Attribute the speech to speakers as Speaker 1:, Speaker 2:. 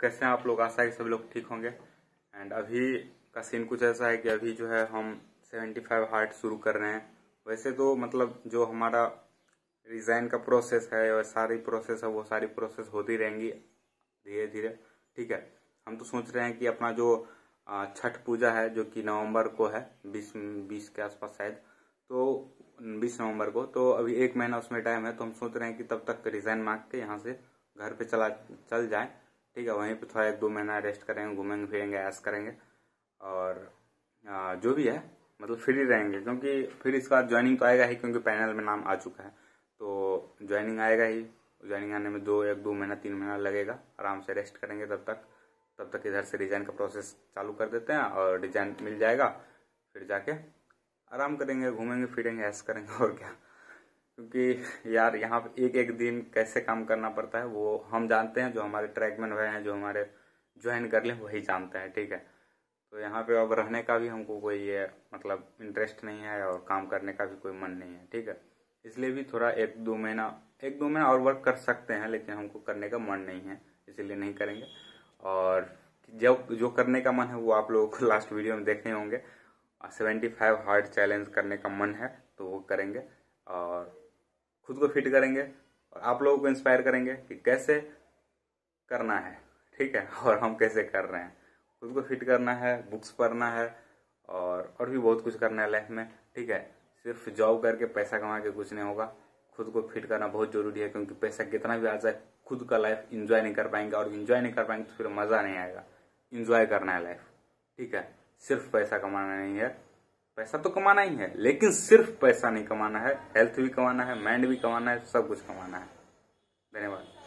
Speaker 1: कैसे हैं आप लोग आशा है कि सभी लोग ठीक होंगे एंड अभी का सीन कुछ ऐसा है कि अभी जो है हम 75 हार्ट शुरू कर रहे हैं वैसे तो मतलब जो हमारा रिज़ाइन का प्रोसेस है और सारी प्रोसेस है वो सारी प्रोसेस होती रहेंगी धीरे धीरे ठीक है हम तो सोच रहे हैं कि अपना जो छठ पूजा है जो कि नवंबर को है बीस बीस के आसपास शायद तो बीस नवंबर को तो अभी एक महीना उसमें टाइम है तो हम सोच रहे हैं कि तब तक रिज़ाइन मांग के यहाँ से घर पे चला चल जाए ठीक है वहीं पे थोड़ा एक दो महीना रेस्ट करेंगे घूमेंगे फिरेंगे ऐस करेंगे और आ, जो भी है मतलब फ्री रहेंगे क्योंकि फिर इसके बाद ज्वाइनिंग तो आएगा ही क्योंकि पैनल में नाम आ चुका है तो ज्वाइनिंग आएगा ही ज्वाइनिंग आने में दो एक दो महीना तीन महीना लगेगा आराम से रेस्ट करेंगे तब तक तब तक इधर से डिजाइन का प्रोसेस चालू कर देते हैं और डिजाइन मिल जाएगा फिर जाके आराम करेंगे घूमेंगे फिरेंगे ऐस करेंगे और क्या क्योंकि यार यहाँ पे एक एक दिन कैसे काम करना पड़ता है वो हम जानते हैं जो हमारे ट्रैकमैन भाई हैं जो हमारे ज्वाइन कर लें वही जानते हैं ठीक है तो यहाँ पे अब रहने का भी हमको कोई ये मतलब इंटरेस्ट नहीं है और काम करने का भी कोई मन नहीं है ठीक है इसलिए भी थोड़ा एक दो महीना एक दो महीना और वर्क कर सकते हैं लेकिन हमको करने का मन नहीं है इसीलिए नहीं करेंगे और जब जो करने का मन है वो आप लोगों को लास्ट वीडियो में देखने होंगे सेवेंटी फाइव हार्ड चैलेंज करने का मन है तो वो करेंगे और खुद को फिट करेंगे और आप लोगों को इंस्पायर करेंगे कि कैसे करना है ठीक है और हम कैसे कर रहे हैं खुद को फिट करना है बुक्स पढ़ना है और और भी बहुत कुछ करना है लाइफ में ठीक है सिर्फ जॉब करके पैसा कमा के कुछ नहीं होगा खुद को फिट करना बहुत जरूरी है क्योंकि पैसा कितना भी आ जाए खुद का लाइफ इंजॉय नहीं कर पाएंगे और इंजॉय नहीं कर पाएंगे तो फिर मज़ा नहीं आएगा इंजॉय करना है लाइफ ठीक है सिर्फ पैसा कमाना नहीं है पैसा तो कमाना ही है लेकिन सिर्फ पैसा नहीं कमाना है हेल्थ भी कमाना है माइंड भी कमाना है सब कुछ कमाना है धन्यवाद